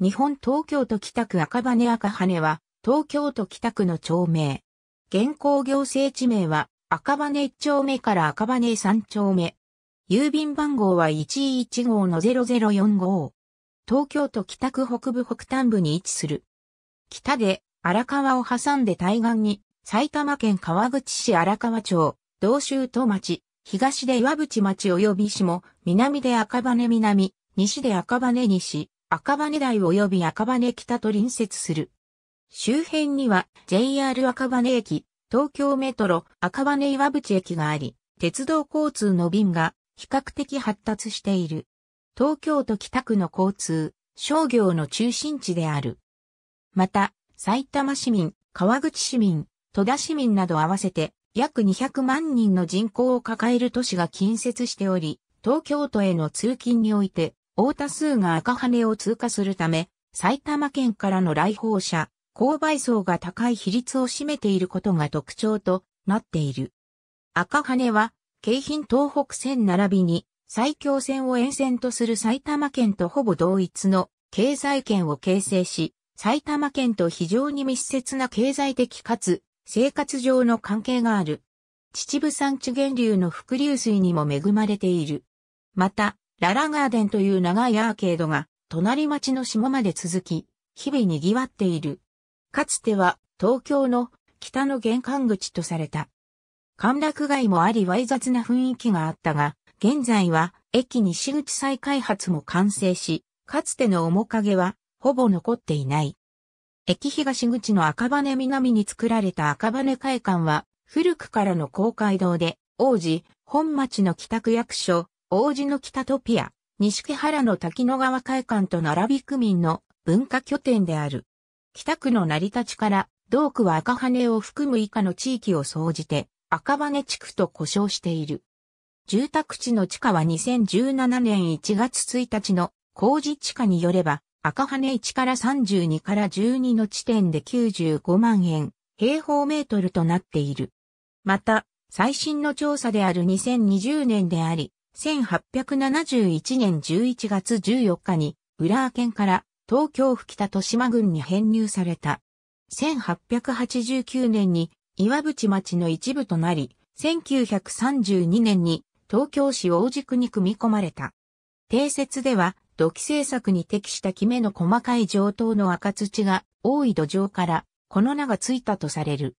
日本東京都北区赤羽赤羽は、東京都北区の町名。現行行政地名は、赤羽1丁目から赤羽3丁目。郵便番号は115の0045。東京都北区北部北端部に位置する。北で荒川を挟んで対岸に埼玉県川口市荒川町、道州都町、東で岩淵町及び市も、南で赤羽南、西で赤羽西、赤羽台及び赤羽北と隣接する。周辺には JR 赤羽駅、東京メトロ赤羽岩淵駅があり、鉄道交通の便が比較的発達している。東京都北区の交通、商業の中心地である。また、埼玉市民、川口市民、戸田市民など合わせて約200万人の人口を抱える都市が近接しており、東京都への通勤において大多数が赤羽を通過するため、埼玉県からの来訪者、購買層が高い比率を占めていることが特徴となっている。赤羽は、京浜東北線並びに、埼京線を沿線とする埼玉県とほぼ同一の経済圏を形成し、埼玉県と非常に密接な経済的かつ生活上の関係がある。秩父山地源流の伏流水にも恵まれている。また、ララガーデンという長いアーケードが、隣町の下まで続き、日々賑わっている。かつては、東京の北の玄関口とされた。歓楽街もありわい雑な雰囲気があったが、現在は駅西口再開発も完成し、かつての面影はほぼ残っていない。駅東口の赤羽南に作られた赤羽会館は、古くからの公会堂で、王子、本町の帰宅役所、王子の北トピア、西木原の滝野川会館と並び区民の文化拠点である。北区の成り立ちから、同区は赤羽を含む以下の地域を総じて、赤羽地区と呼称している。住宅地の地下は2017年1月1日の工事地下によれば、赤羽1から32から12の地点で95万円、平方メートルとなっている。また、最新の調査である2020年であり、1871年11月14日に、浦和県から東京吹田豊島郡に編入された。1889年に岩淵町の一部となり、1932年に東京市大宿に組み込まれた。定説では、土器製作に適したキメの細かい上等の赤土が多い土壌から、この名がついたとされる。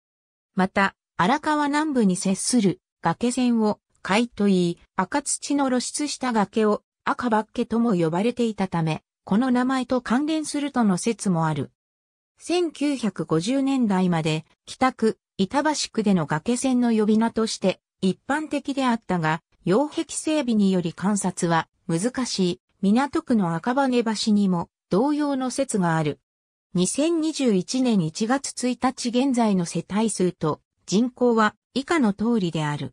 また、荒川南部に接する崖線を海といい、赤土の露出した崖を赤バッケとも呼ばれていたため、この名前と関連するとの説もある。1950年代まで北区、板橋区での崖線の呼び名として一般的であったが、擁壁整備により観察は難しい港区の赤羽橋にも同様の説がある。2021年1月1日現在の世帯数と人口は以下の通りである。